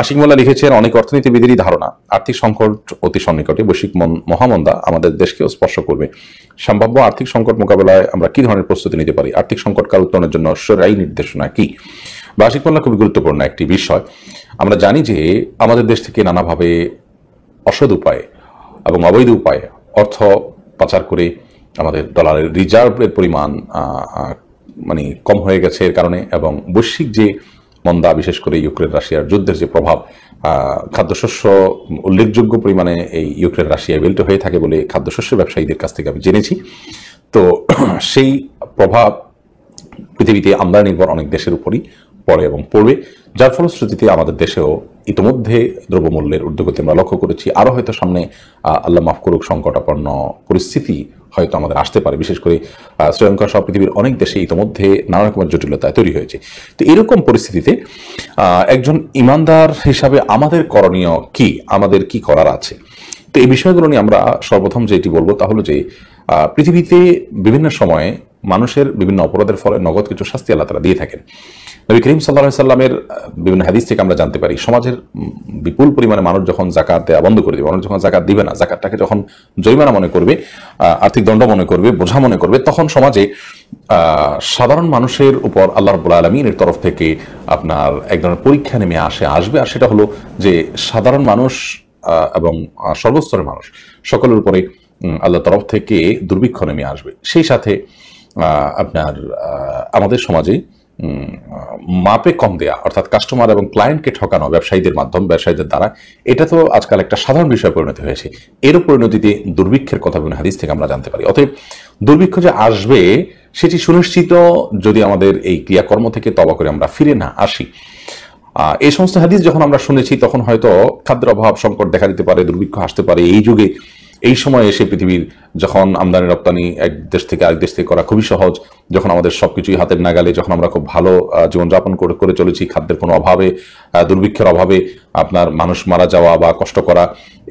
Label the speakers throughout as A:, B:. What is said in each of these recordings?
A: আশিক মোল্লা লিখেছেন অনেক অর্থনীতিবিদেরই ধারণা আর্থিক সংকট অতি সন্নিকটে বৈশ্বিক মহামন্দা আমাদের দেশকেও স্পর্শ করবে সম্ভাব্য আর্থিক সংকট মোকাবেলায় আমরা কি ধরনের প্রস্তুতি নিতে পারি আর্থিক সংকট উত্তরণের জন্য সরাই নির্দেশনা কি বার্ষিক আশিক মোল্লা খুবই গুরুত্বপূর্ণ একটি বিষয় আমরা জানি যে আমাদের দেশ থেকে নানাভাবে অসৎ উপায়ে এবং অবৈধ উপায়ে অর্থ পাচার করে আমাদের ডলারের রিজার্ভের পরিমাণ মানে কম হয়ে গেছে এর কারণে এবং বৈশ্বিক যে মন্দা বিশেষ করে ইউক্রেন রাশিয়ার যুদ্ধের যে প্রভাব খাদ্যশস্য উল্লেখযোগ্য পরিমাণে এই ইউক্রেন রাশিয়া বেল্ট হয়ে থাকে বলে খাদ্যশস্য ব্যবসায়ীদের কাছ থেকে আমি জেনেছি তো সেই প্রভাব পৃথিবীতে আমদানি নির্ভর অনেক দেশের উপরই পড়ে এবং পড়বে যার ফলশ্রুতিতে আমাদের দেশেও ইতিমধ্যে দ্রব্যমূল্যের উদ্যোগতি আমরা লক্ষ্য করেছি আরও হয়তো সামনে আল্লাহ মাফ করুক সংকটাপন্ন পরিস্থিতি হয়তো আমাদের আসতে পারে বিশেষ করে শ্রীলঙ্কা সহ পৃথিবীর অনেক দেশে ইতিমধ্যে নানা রকমের জটিলতা তৈরি হয়েছে তো এরকম পরিস্থিতিতে একজন ইমানদার হিসাবে আমাদের করণীয় কি আমাদের কি করার আছে তো এই বিষয়গুলো নিয়ে আমরা সর্বপ্রথম যেটি বলবো তা হলো যে পৃথিবীতে বিভিন্ন সময়ে মানুষের বিভিন্ন অপরাধের ফলে নগদ কিছু শাস্তি আল্লাহ তারা দিয়ে থাকেন নবী করিম সাল্লা সাল্লামের বিভিন্ন হাদিস থেকে আমরা জানতে পারি সমাজের বিপুল পরিমাণে মানুষ যখন জাকাত দেওয়া বন্ধ করে দেবে মানুষ যখন জাকাত দিবে না জাকাতটাকে যখন জরিমানা মনে করবে আর্থিক দণ্ড মনে করবে বোঝা মনে করবে তখন সমাজে সাধারণ মানুষের উপর আল্লাহ রবুল্লা আলমিনের তরফ থেকে আপনার এক ধরনের পরীক্ষা নেমে আসে আসবে আর সেটা হলো যে সাধারণ মানুষ এবং সর্বস্তরের মানুষ সকলের উপরে আল্লাহ তরফ থেকে দুর্ভিক্ষ নেমে আসবে সেই সাথে আপনার আমাদের সমাজে মাপে কম দেয়া অর্থাৎ কাস্টমার এবং ক্লায়েন্টকে ঠকানো ব্যবসায়ীদের মাধ্যম ব্যবসায়ীদের দ্বারা এটা তো আজকাল একটা সাধারণ বিষয় পরিণত হয়েছে এরও পরিণতিতে দুর্ভিক্ষের কথা বিভিন্ন হাদিস থেকে আমরা জানতে পারি অতএব দুর্ভিক্ষ যে আসবে সেটি সুনিশ্চিত যদি আমাদের এই ক্রিয়াকর্ম থেকে তবা করে আমরা ফিরে না আসি এই সমস্ত হাদিস যখন আমরা শুনেছি তখন হয়তো খাদ্যের অভাব সংকট দেখা দিতে পারে দুর্ভিক্ষ আসতে পারে এই যুগে এই সময় এসে পৃথিবীর যখন আমদানি রপ্তানি এক দেশ থেকে আরেক দেশ থেকে করা খুবই সহজ যখন আমাদের সব কিছুই হাতের নাগালে যখন আমরা খুব ভালো জীবনযাপন করে চলেছি খাদ্যের কোনো অভাবে দুর্ভিক্ষের অভাবে আপনার মানুষ মারা যাওয়া বা কষ্ট করা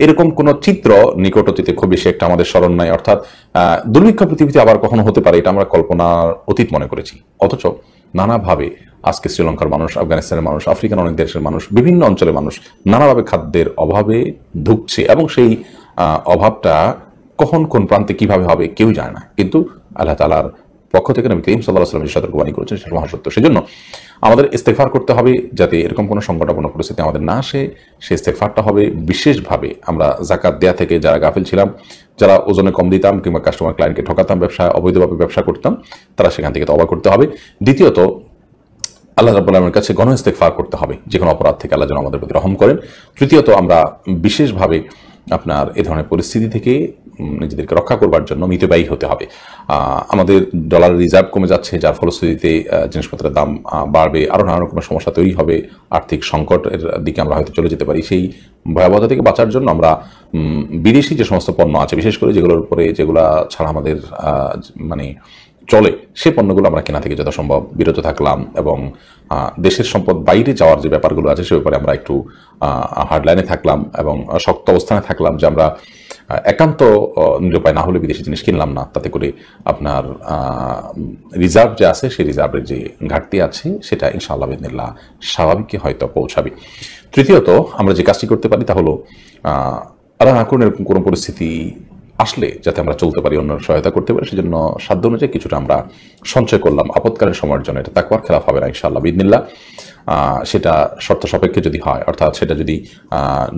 A: এরকম কোনো চিত্র নিকট অতীতে খুব বেশি একটা আমাদের স্মরণ নাই অর্থাৎ দুর্ভিক্ষ পৃথিবীতে আবার কখনো হতে পারে এটা আমরা কল্পনার অতীত মনে করেছি অথচ নানাভাবে আজকে শ্রীলঙ্কার মানুষ আফগানিস্তানের মানুষ আফ্রিকান অনেক দেশের মানুষ বিভিন্ন অঞ্চলের মানুষ নানাভাবে খাদ্যের অভাবে ধুকছে এবং সেই অভাবটা কখন কোন প্রান্তে কিভাবে হবে কেউ জানে না কিন্তু আল্লাহ তালার পক্ষ থেকে নবী করিম সাল্লাহ আসলামের সাথে বাণী করেছেন সেটা মহাসত্য জন্য আমাদের ইস্তেফার করতে হবে যাতে এরকম কোনো সংকটাপন্ন পরিস্থিতি আমাদের না আসে সেই ইস্তেফারটা হবে বিশেষভাবে আমরা জাকাত দেয়া থেকে যারা গাফিল ছিলাম যারা ওজনে কম দিতাম কিংবা কাস্টমার ক্লায়েন্টকে ঠকাতাম ব্যবসা অবৈধভাবে ব্যবসা করতাম তারা সেখান থেকে তবা করতে হবে দ্বিতীয়ত আল্লাহ রাবুল্লামের কাছে গণ ইস্তেফার করতে হবে যে কোনো অপরাধ থেকে আল্লাহ যেন আমাদের প্রতি রহম করেন তৃতীয়ত আমরা বিশেষভাবে আপনার এ ধরনের পরিস্থিতি থেকে নিজেদেরকে রক্ষা করবার জন্য মিতব্যয়ী হতে হবে আমাদের ডলার রিজার্ভ কমে যাচ্ছে যার ফলশ্রুতিতে জিনিসপত্রের দাম বাড়বে আরও নানা রকমের সমস্যা তৈরি হবে আর্থিক সংকটের দিকে আমরা হয়তো চলে যেতে পারি সেই ভয়াবহতা থেকে বাঁচার জন্য আমরা বিদেশি যে সমস্ত পণ্য আছে বিশেষ করে যেগুলোর উপরে যেগুলো ছাড়া আমাদের মানে চলে সে পণ্যগুলো আমরা কেনা থেকে যথাসম্ভব বিরত থাকলাম এবং দেশের সম্পদ বাইরে যাওয়ার যে ব্যাপারগুলো আছে সে ব্যাপারে আমরা একটু হার্ডলাইনে থাকলাম এবং শক্ত অবস্থানে থাকলাম যে আমরা একান্ত নিরুপায় না হলে বিদেশি জিনিস কিনলাম না তাতে করে আপনার রিজার্ভ যে আছে সেই রিজার্ভের যে ঘাটতি আছে সেটা ইনশাআল্লাহ বিদিল্লা স্বাভাবিকই হয়তো পৌঁছাবে তৃতীয়ত আমরা যে কাজটি করতে পারি তা হলো আর না এরকম কোনো পরিস্থিতি আসলে যাতে আমরা চলতে পারি অন্য সহায়তা করতে পারি সেজন্য সাধ্য অনুযায়ী কিছুটা আমরা সঞ্চয় করলাম আপৎকালীন সময়ের জন্য এটা তাকুয়ার খেলাফ হবে না ইনশাআল্লাহ বিদিনিল্লা সেটা শর্ত সাপেক্ষে যদি হয় অর্থাৎ সেটা যদি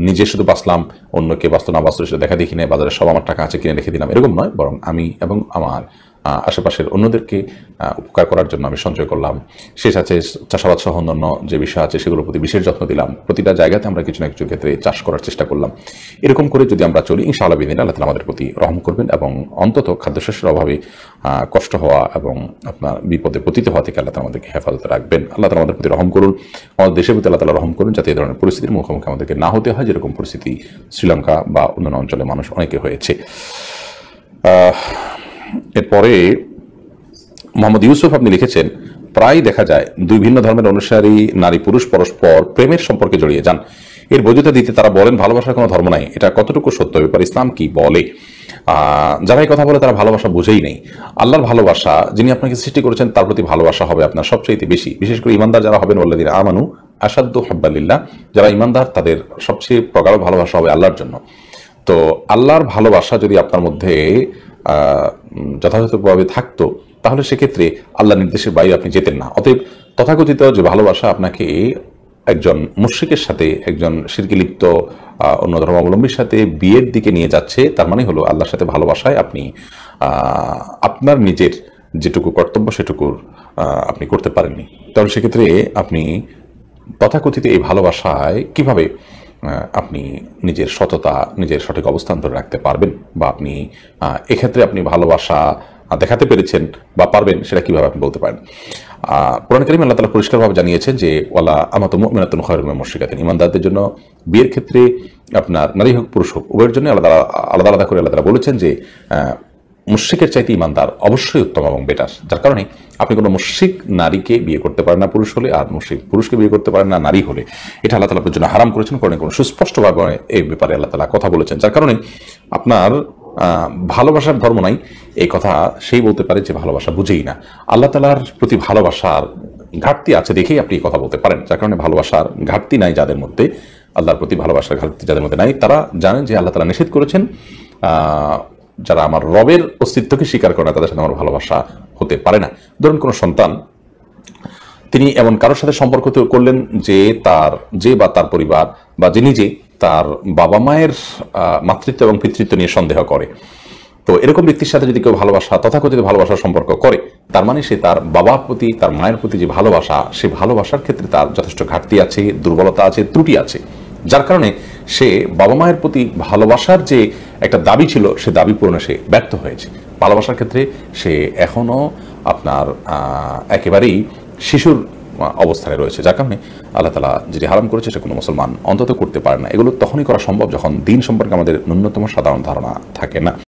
A: নিজে শুধু বাঁচলাম অন্যকে বাঁচতো না বাঁচতো সেটা দেখা দেখি নেই বাজারে সব আমার টাকা আছে কিনে রেখে দিলাম এরকম নয় বরং আমি এবং আমার আশেপাশের অন্যদেরকে উপকার করার জন্য আমি সঞ্চয় করলাম শেষ আছে চাষাবাদ সহ অন্যান্য যে বিষয় আছে সেগুলোর প্রতি বিশেষ যত্ন দিলাম প্রতিটা জায়গাতে আমরা কিছু না কিছু ক্ষেত্রে চাষ করার চেষ্টা করলাম এরকম করে যদি আমরা চলি ইনশাআল্লাহ বিদিন আল্লাহ তালা আমাদের প্রতি রহম করবেন এবং অন্তত খাদ্যশস্যের অভাবে কষ্ট হওয়া এবং আপনার বিপদে পতিত হওয়া থেকে আল্লাহ আমাদেরকে হেফাজতে রাখবেন আল্লাহ তালা আমাদের প্রতি রহম করুন আমাদের দেশের প্রতি আল্লাহ তালা রহম করুন যাতে এই ধরনের পরিস্থিতির মুখোমুখি আমাদেরকে না হতে হয় যেরকম পরিস্থিতি শ্রীলঙ্কা বা অন্যান্য অঞ্চলের মানুষ অনেকে হয়েছে এরপরে মোহাম্মদ ইউসুফ আপনি লিখেছেন প্রায় দেখা যায় দুই ভিন্ন ধর্মের অনুসারী নারী পুরুষ পরস্পর প্রেমের সম্পর্কে জড়িয়ে যান এর বৈধতা দিতে তারা বলেন ভালোবাসার কোনো ধর্ম নাই এটা কতটুকু সত্য ব্যাপার ইসলাম কি বলে যারা এই কথা বলে তারা ভালোবাসা বুঝেই নেই আল্লাহর ভালোবাসা যিনি আপনাকে সৃষ্টি করেছেন তার প্রতি ভালোবাসা হবে আপনার সবচেয়ে বেশি বিশেষ করে ইমানদার যারা হবেন ওল্লাদিন আমানু আসাদ্দ হাব্বালিল্লাহ যারা ইমানদার তাদের সবচেয়ে প্রগাঢ় ভালোবাসা হবে আল্লাহর জন্য তো আল্লাহর ভালোবাসা যদি আপনার মধ্যে যথাযথভাবে থাকতো তাহলে সেক্ষেত্রে আল্লাহ নির্দেশের বাইরে আপনি যেতেন না অতএব তথাকথিত যে ভালোবাসা আপনাকে একজন মুশ্রিকের সাথে একজন সিরকিলিপ্ত অন্য ধর্মাবলম্বীর সাথে বিয়ের দিকে নিয়ে যাচ্ছে তার মানে হলো আল্লাহর সাথে ভালোবাসায় আপনি আপনার নিজের যেটুকু কর্তব্য সেটুকুর আপনি করতে পারেননি তাহলে সেক্ষেত্রে আপনি তথাকথিত এই ভালোবাসায় কিভাবে আপনি নিজের সততা নিজের সঠিক অবস্থান ধরে রাখতে পারবেন বা আপনি এক্ষেত্রে আপনি ভালোবাসা দেখাতে পেরেছেন বা পারবেন সেটা কীভাবে আপনি বলতে পারেন কোরআন করিম আল্লাহ তালা পরিষ্কারভাবে জানিয়েছেন যে ওয়ালা আমা তো খয়রুম মুর্শিকাতেন ইমানদারদের জন্য বিয়ের ক্ষেত্রে আপনার নারী হোক পুরুষ হোক উভয়ের জন্য আলাদা আলাদা আলাদা করে আল্লাহ তালা বলেছেন যে মুশ্রিকের চাইতে ইমানদার অবশ্যই উত্তম এবং বেটার যার কারণে আপনি কোনো মুশ্রিক নারীকে বিয়ে করতে পারেন না পুরুষ হলে আর মুশ্রিক পুরুষকে বিয়ে করতে পারেন না নারী হলে এটা আল্লাহ তালা আপনার জন্য হারাম করেছেন কারণে কোনো সুস্পষ্টভাবে এই ব্যাপারে আল্লাহ তালা কথা বলেছেন যার কারণে আপনার ভালোবাসার ধর্ম নাই এই কথা সেই বলতে পারে যে ভালোবাসা বুঝেই না আল্লাহ তালার প্রতি ভালোবাসার ঘাটতি আছে দেখেই আপনি কথা বলতে পারেন যার কারণে ভালোবাসার ঘাটতি নাই যাদের মধ্যে আল্লাহর প্রতি ভালোবাসার ঘাটতি যাদের মধ্যে নাই তারা জানেন যে আল্লাহ তালা নিষেধ করেছেন যারা আমার রবের অস্তিত্বকে স্বীকার করে না তাদের সাথে আমার ভালোবাসা হতে পারে না ধরুন কোনো সন্তান তিনি এমন কারোর সাথে সম্পর্ক করলেন যে তার যে বা তার পরিবার বা যে নিজে তার বাবা মায়ের মাতৃত্ব এবং পিতৃত্ব নিয়ে সন্দেহ করে তো এরকম ব্যক্তির সাথে যদি কেউ ভালোবাসা তথাকথিত ভালোবাসার সম্পর্ক করে তার মানে সে তার বাবার প্রতি তার মায়ের প্রতি যে ভালোবাসা সে ভালোবাসার ক্ষেত্রে তার যথেষ্ট ঘাটতি আছে দুর্বলতা আছে ত্রুটি আছে যার কারণে সে বাবা মায়ের প্রতি ভালোবাসার যে একটা দাবি ছিল সে দাবি পূরণে সে ব্যর্থ হয়েছে ভালোবাসার ক্ষেত্রে সে এখনও আপনার একেবারেই শিশুর অবস্থানে রয়েছে যার কারণে আল্লাহ তালা যেটি হারাম করেছে সে কোনো মুসলমান অন্তত করতে পারে না এগুলো তখনই করা সম্ভব যখন দিন সম্পর্কে আমাদের ন্যূনতম সাধারণ ধারণা থাকে না